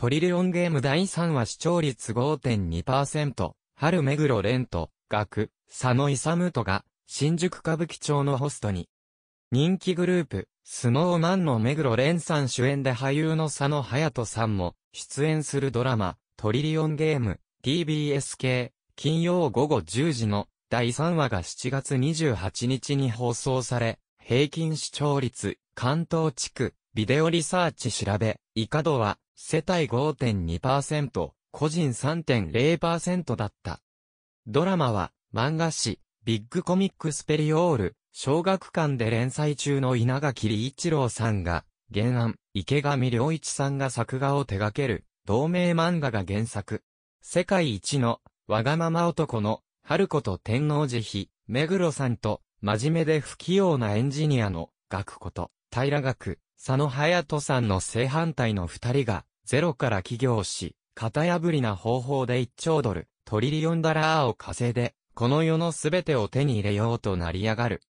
トリリオンゲーム第3話視聴率5.2%、春目黒蓮と、学、佐野勇とが、新宿歌舞伎町のホストに。人気グループ、スノーマンの目黒蓮さん主演で俳優の佐野隼人さんも、出演するドラマ、トリリオンゲーム、TBS 系、金曜午後10時の、第3話が7月28日に放送され、平均視聴率、関東地区、ビデオリサーチ調べ、以下度は、世帯5.2%、個人3.0%だった。ドラマは、漫画誌、ビッグコミックスペリオール、小学館で連載中の稲垣理一郎さんが、原案、池上良一さんが作画を手掛ける、同名漫画が原作。世界一の、わがまま男の、春子と天皇寺悲、目黒さんと、真面目で不器用なエンジニアの、学こと、平学、佐野隼人さんの正反対の二人が、ゼロから起業し、型破りな方法で1兆ドル、トリリオンダラーを稼いで、この世のすべてを手に入れようと成り上がる。